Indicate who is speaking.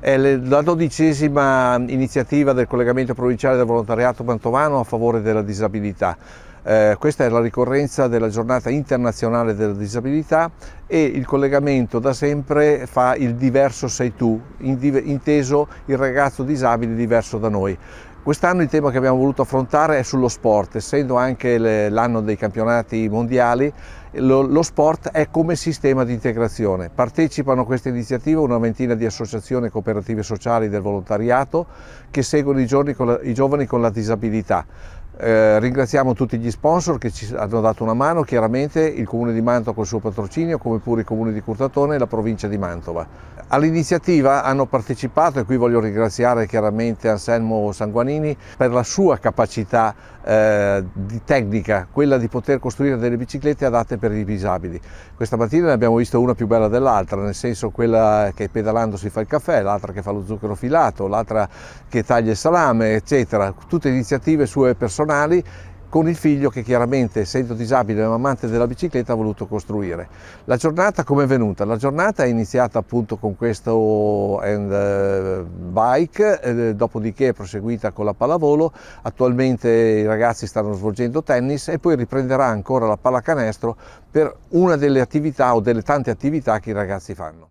Speaker 1: È la dodicesima iniziativa del collegamento provinciale del volontariato mantovano a favore della disabilità. Eh, questa è la ricorrenza della giornata internazionale della disabilità e il collegamento da sempre fa il diverso sei tu, inteso il ragazzo disabile diverso da noi. Quest'anno il tema che abbiamo voluto affrontare è sullo sport, essendo anche l'anno dei campionati mondiali lo, lo sport è come sistema di integrazione. Partecipano a questa iniziativa una ventina di associazioni e cooperative sociali del volontariato che seguono i, la, i giovani con la disabilità. Eh, ringraziamo tutti gli sponsor che ci hanno dato una mano, chiaramente il Comune di Mantova col suo patrocinio, come pure i Comuni di Curtatone e la provincia di Mantova. All'iniziativa hanno partecipato, e qui voglio ringraziare chiaramente Anselmo Sanguanini per la sua capacità eh, di tecnica, quella di poter costruire delle biciclette adatte per i disabili. Questa mattina ne abbiamo visto una più bella dell'altra, nel senso quella che pedalando si fa il caffè, l'altra che fa lo zucchero filato, l'altra che taglia il salame, eccetera. Tutte iniziative sue personali con il figlio che chiaramente essendo disabile e amante della bicicletta ha voluto costruire. La giornata come è venuta? La giornata è iniziata appunto con questo and, eh, bike, eh, dopodiché è proseguita con la pallavolo, attualmente i ragazzi stanno svolgendo tennis e poi riprenderà ancora la pallacanestro per una delle attività o delle tante attività che i ragazzi fanno.